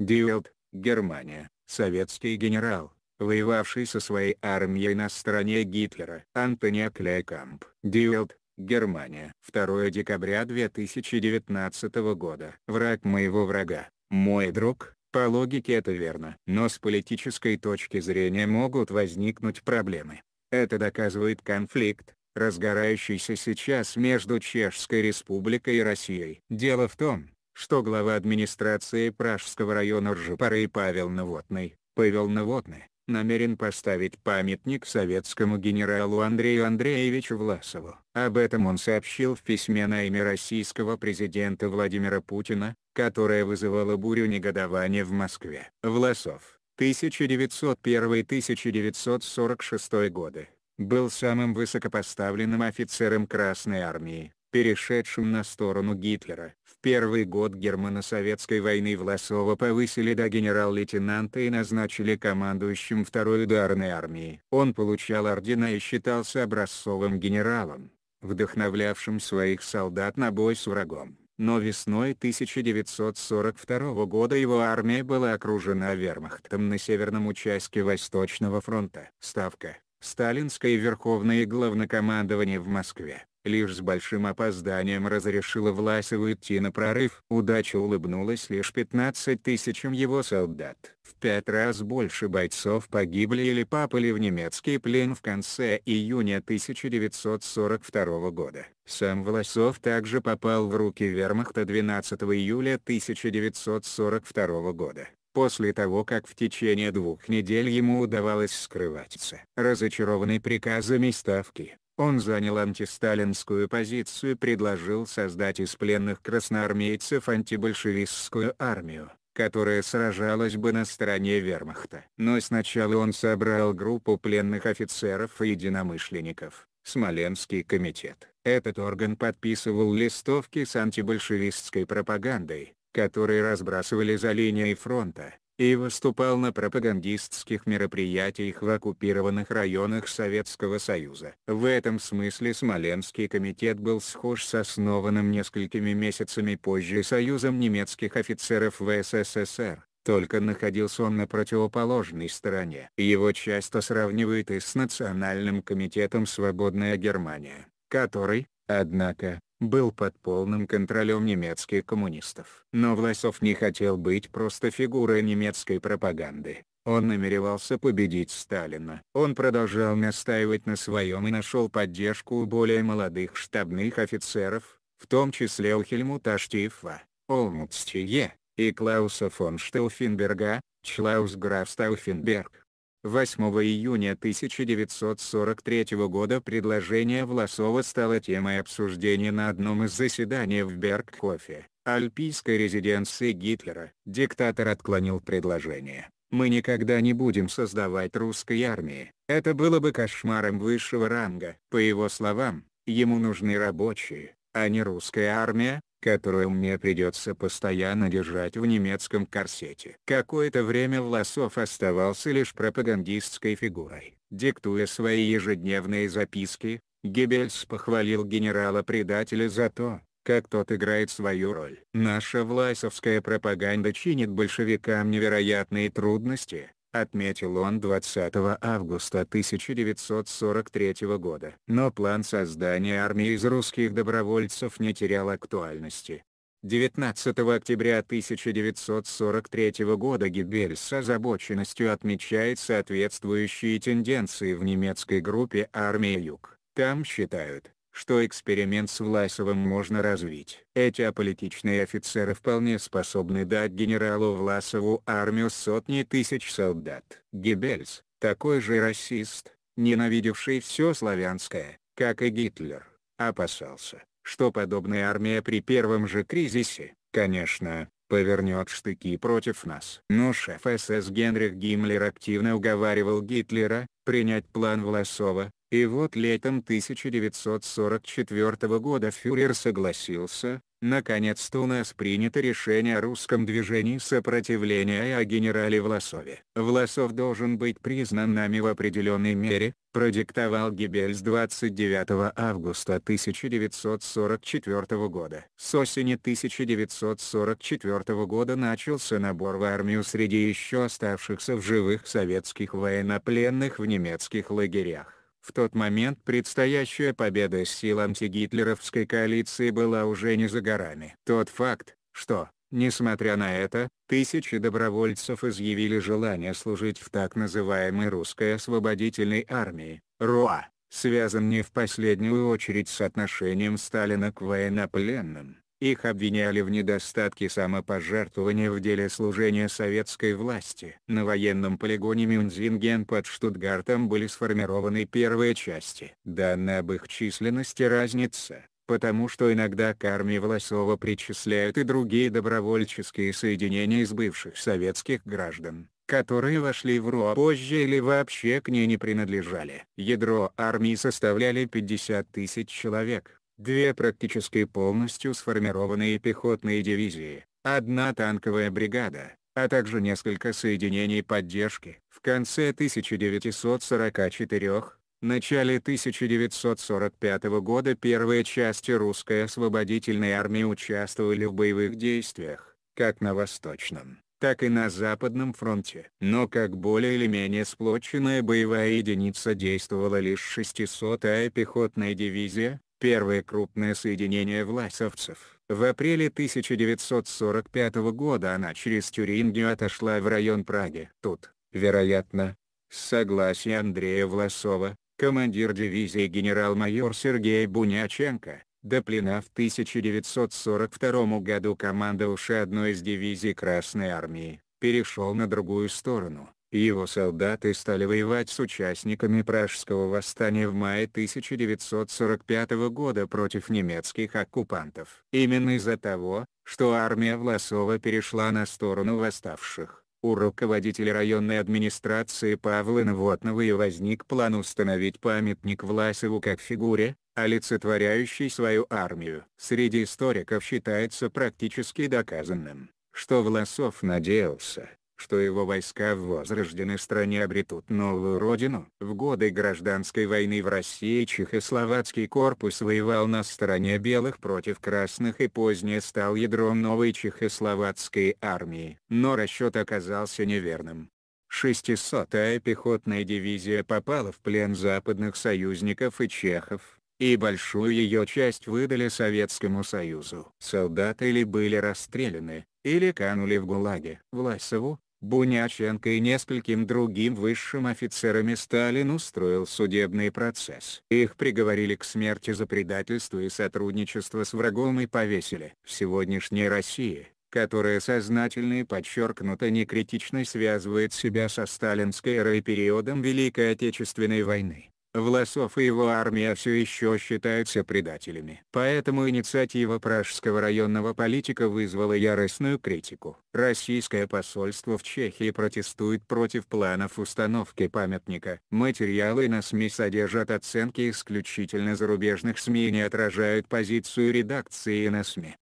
Диэлд, Германия, советский генерал, воевавший со своей армией на стороне Гитлера. Антония Клейкамп. Диэлд, Германия. 2 декабря 2019 года. Враг моего врага. Мой друг, по логике это верно. Но с политической точки зрения могут возникнуть проблемы. Это доказывает конфликт, разгорающийся сейчас между Чешской Республикой и Россией. Дело в том, что глава администрации Пражского района Ржепары Павел Наводный, Павел Наводный, намерен поставить памятник советскому генералу Андрею Андреевичу Власову. Об этом он сообщил в письме на имя российского президента Владимира Путина, которое вызывало бурю негодования в Москве. Власов, 1901-1946 годы, был самым высокопоставленным офицером Красной Армии перешедшим на сторону Гитлера. В первый год Германо-Советской войны Власова повысили до генерал-лейтенанта и назначили командующим второй ударной армии. Он получал ордена и считался образцовым генералом, вдохновлявшим своих солдат на бой с врагом. Но весной 1942 года его армия была окружена вермахтом на северном участке Восточного фронта. Ставка Сталинское Верховное Главнокомандование в Москве лишь с большим опозданием разрешила Власову идти на прорыв. Удача улыбнулась лишь 15 тысячам его солдат. В пять раз больше бойцов погибли или попали в немецкий плен в конце июня 1942 года. Сам Власов также попал в руки вермахта 12 июля 1942 года после того как в течение двух недель ему удавалось скрываться. Разочарованный приказами Ставки, он занял антисталинскую позицию и предложил создать из пленных красноармейцев антибольшевистскую армию которая сражалась бы на стороне вермахта. Но сначала он собрал группу пленных офицеров и единомышленников, Смоленский комитет. Этот орган подписывал листовки с антибольшевистской пропагандой, которые разбрасывали за линией фронта, и выступал на пропагандистских мероприятиях в оккупированных районах Советского Союза. В этом смысле Смоленский комитет был схож с основанным несколькими месяцами позже Союзом немецких офицеров в СССР только находился он на противоположной стороне. Его часто сравнивают и с Национальным комитетом «Свободная Германия», который, однако, был под полным контролем немецких коммунистов. Но Власов не хотел быть просто фигурой немецкой пропаганды. Он намеревался победить Сталина. Он продолжал настаивать на своем и нашел поддержку у более молодых штабных офицеров, в том числе у Хельмута Штифа, Олмутстие и Клауса фон Штауфенберга, Члаус граф Штауфенберг. 8 июня 1943 года предложение Власова стало темой обсуждения на одном из заседаний в Бергхофе, альпийской резиденции Гитлера. Диктатор отклонил предложение. «Мы никогда не будем создавать русской армии, это было бы кошмаром высшего ранга». По его словам, ему нужны рабочие, а не русская армия, которую мне придется постоянно держать в немецком корсете. Какое-то время Власов оставался лишь пропагандистской фигурой. Диктуя свои ежедневные записки, Геббельс похвалил генерала-предателя за то, как тот играет свою роль. Наша власовская пропаганда чинит большевикам невероятные трудности, отметил он 20 августа 1943 года. Но план создания армии из русских добровольцев не терял актуальности. 19 октября 1943 года Геббельс с озабоченностью отмечает соответствующие тенденции в немецкой группе армии Юг. Там считают, что эксперимент с Власовым можно развить. Эти аполитичные офицеры вполне способны дать генералу Власову армию сотни тысяч солдат. Геббельс, такой же расист, ненавидевший все славянское, как и Гитлер, опасался, что подобная армия при первом же кризисе, конечно, повернет штыки против нас. Но шеф СС Генрих Гиммлер активно уговаривал Гитлера, принять план Власова, и вот летом 1944 года фюрер согласился, наконец-то у нас принято решение о русском движении сопротивления и о генерале Власове. Власов должен быть признан нами в определенной мере, продиктовал Геббельс 29 августа 1944 года. С осени 1944 года начался набор в армию среди еще оставшихся в живых советских военнопленных в немецких лагерях. В тот момент предстоящая победа сил антигитлеровской коалиции была уже не за горами. Тот факт, что, несмотря на это, тысячи добровольцев изъявили желание служить в так называемой русской освободительной армии, РОА, связан не в последнюю очередь с отношением Сталина к военнопленным. Их обвиняли в недостатке самопожертвования в деле служения советской власти. На военном полигоне Мюнзинген под Штутгартом были сформированы первые части. Данные об их численности разница, потому что иногда к армии Власова причисляют и другие добровольческие соединения из бывших советских граждан которые вошли в РО позже или вообще к ней не принадлежали. Ядро армии составляли 50 тысяч человек, две практически полностью сформированные пехотные дивизии, одна танковая бригада, а также несколько соединений поддержки. В конце 1944 начале 1945 года первые части русской освободительной армии участвовали в боевых действиях, как на Восточном, так и на Западном фронте. Но как более или менее сплоченная боевая единица действовала лишь 600-я пехотная дивизия, первое крупное соединение власовцев. В апреле 1945 года она через Тюрингию отошла в район Праги. Тут, вероятно, с согласия Андрея Власова, командир дивизии генерал-майор Сергей Буняченко, до плена в 1942 году командовавший одной из дивизий Красной Армии, перешел на другую сторону его солдаты стали воевать с участниками Пражского восстания в мае 1945 года против немецких оккупантов. Именно из-за того, что армия Власова перешла на сторону восставших, у руководителя районной администрации Павла Новотного и возник план установить памятник Власову как фигуре, олицетворяющей свою армию. Среди историков считается практически доказанным, что Власов надеялся, что его войска в возрожденной стране обретут новую родину. В годы гражданской войны в России Чехословацкий корпус воевал на стороне белых против красных и позднее стал ядром новой чехословацкой армии. Но расчет оказался неверным. 600-я пехотная дивизия попала в плен западных союзников и чехов, и большую ее часть выдали Советскому Союзу. Солдаты или были расстреляны, или канули в ГУЛАГе. Власову, Буняченко и нескольким другим высшим офицерами Сталин устроил судебный процесс. Их приговорили к смерти за предательство и сотрудничество с врагом и повесили. В сегодняшней России, которая сознательно и подчеркнуто некритично связывает себя со сталинской эрой и периодом Великой Отечественной войны, Власов и его армия все еще считаются предателями. Поэтому инициатива пражского районного политика вызвала яростную критику. Российское посольство в Чехии протестует против планов установки памятника. Материалы на СМИ содержат оценки исключительно зарубежных СМИ и не отражают позицию редакции на СМИ.